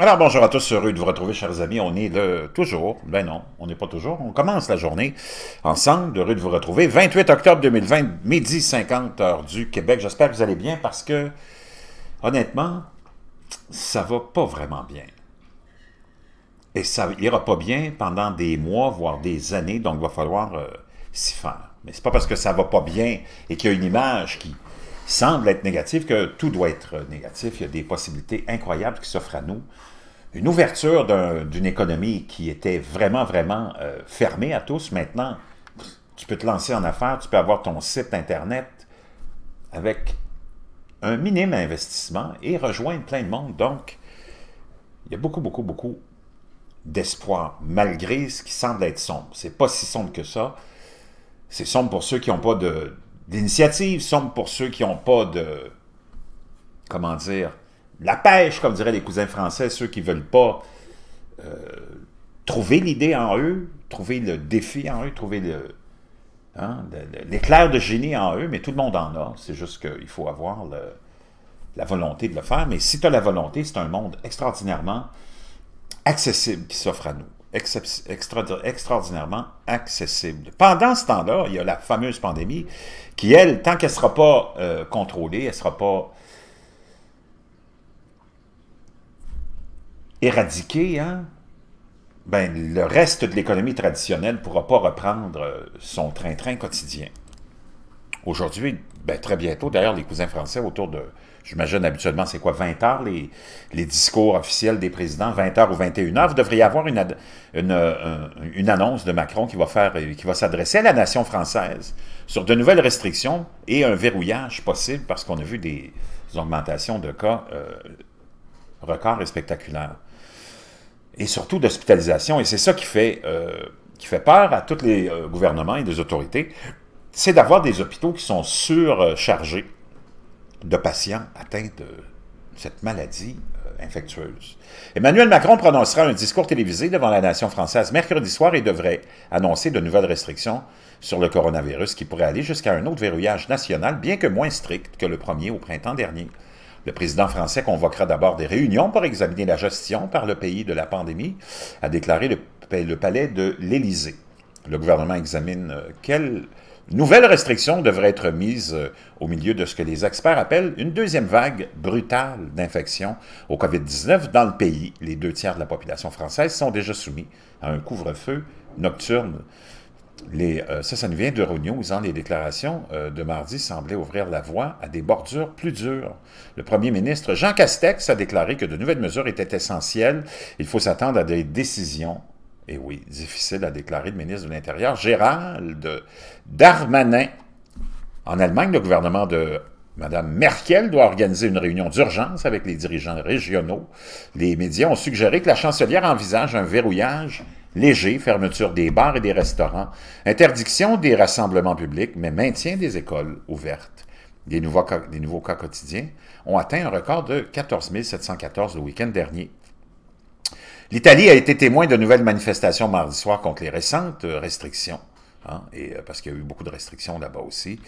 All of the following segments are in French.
Alors bonjour à tous, heureux de vous retrouver chers amis, on est là toujours, ben non, on n'est pas toujours, on commence la journée ensemble, heureux de vous retrouver, 28 octobre 2020, midi 50 heures du Québec, j'espère que vous allez bien parce que honnêtement, ça va pas vraiment bien. Et ça ira pas bien pendant des mois, voire des années, donc il va falloir euh, s'y faire. Mais c'est pas parce que ça va pas bien et qu'il y a une image qui semble être négatif, que tout doit être négatif. Il y a des possibilités incroyables qui s'offrent à nous. Une ouverture d'une économie qui était vraiment, vraiment euh, fermée à tous. Maintenant, tu peux te lancer en affaires, tu peux avoir ton site Internet avec un minime investissement et rejoindre plein de monde. Donc, il y a beaucoup, beaucoup, beaucoup d'espoir, malgré ce qui semble être sombre. C'est pas si sombre que ça. C'est sombre pour ceux qui n'ont pas de, d'initiative, sont pour ceux qui n'ont pas de, comment dire, la pêche, comme diraient les cousins français, ceux qui ne veulent pas euh, trouver l'idée en eux, trouver le défi en eux, trouver hein, le, l'éclair de génie en eux, mais tout le monde en a. C'est juste qu'il faut avoir la volonté de le faire. Mais si tu as la volonté, c'est un monde extraordinairement accessible qui s'offre à nous extra extraordinairement accessible. Pendant ce temps-là, il y a la fameuse pandémie qui, elle, tant qu'elle ne sera pas euh, contrôlée, elle ne sera pas éradiquée, hein, ben, le reste de l'économie traditionnelle ne pourra pas reprendre euh, son train-train quotidien. Aujourd'hui, ben, très bientôt, d'ailleurs, les cousins français autour de, j'imagine habituellement, c'est quoi, 20 heures, les, discours officiels des présidents, 20 heures ou 21 heures, vous devriez avoir euh, une, annonce de Macron qui va, faire, euh, qui va s'adresser à la nation française sur de nouvelles restrictions et un verrouillage possible parce qu'on a vu des, augmentations de cas euh, records et spectaculaires. Et surtout d'hospitalisation, et c'est ça qui fait, qui fait peur à tous les gouvernements et des autorités c'est d'avoir des hôpitaux qui sont surchargés de patients atteints de cette maladie euh, infectieuse. Emmanuel Macron prononcera un discours télévisé devant la nation française mercredi soir et devrait annoncer de nouvelles restrictions sur le coronavirus qui pourraient aller jusqu'à un autre verrouillage national, bien que moins strict que le premier au printemps dernier. Le président français convoquera d'abord des réunions pour examiner la gestion par le pays de la pandémie, a déclaré le, palais de l'Élysée. Le gouvernement examine euh, quel nouvelles restrictions devraient être mises euh, au milieu de ce que les experts appellent une deuxième vague brutale d'infection au COVID-19 dans le pays. Les deux tiers de la population française sont déjà soumis à un couvre-feu nocturne. Les, euh, ça, ça nous vient d'Euronews. les déclarations euh, de mardi semblaient ouvrir la voie à des bordures plus dures. Le premier ministre Jean Castex a déclaré que de nouvelles mesures étaient essentielles. Il faut s'attendre à des décisions et oui, difficile à déclarer, le ministre de l'Intérieur, Gérald Darmanin. En Allemagne, le gouvernement de Mme Merkel doit organiser une réunion d'urgence avec les dirigeants régionaux. Les médias ont suggéré que la chancelière envisage un verrouillage léger, fermeture des bars et des restaurants, interdiction des rassemblements publics, mais maintien des écoles ouvertes. Les nouveaux, des nouveaux cas quotidiens ont atteint un record de 14 714 le week-end dernier. L'Italie a été témoin de nouvelles manifestations mardi soir contre les récentes euh, restrictions. Hein, euh, parce qu'il y a eu beaucoup de restrictions là-bas aussi.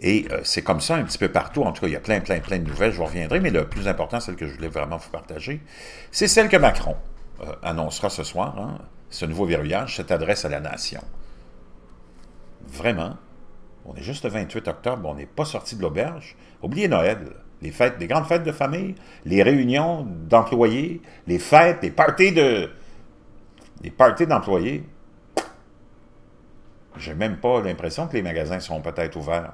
Et euh, c'est comme ça un petit peu partout. En tout cas, il y a plein, plein, plein de nouvelles. Je vous reviendrai. Mais le plus important, celle que je voulais vraiment vous partager, c'est celle que Macron annoncera ce soir. Hein, ce nouveau verrouillage, cette adresse à la nation. Vraiment, on est juste le 28 octobre, on n'est pas sorti de l'auberge. Oubliez Noël les fêtes, grandes fêtes de famille, les réunions d'employés, les fêtes, les parties de, les parties d'employés. J'ai même pas l'impression que les magasins seront peut-être ouverts.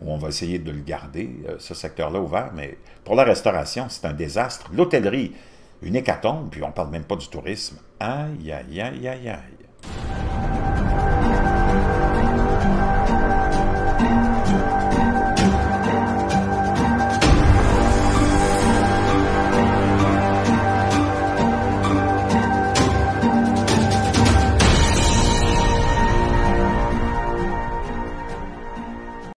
Ou on va essayer de le garder, euh, ce secteur-là ouvert, mais pour la restauration, c'est un désastre. L'hôtellerie, une hécatombe, puis on parle même pas du tourisme. Aïe, aïe, aïe, aïe, aïe.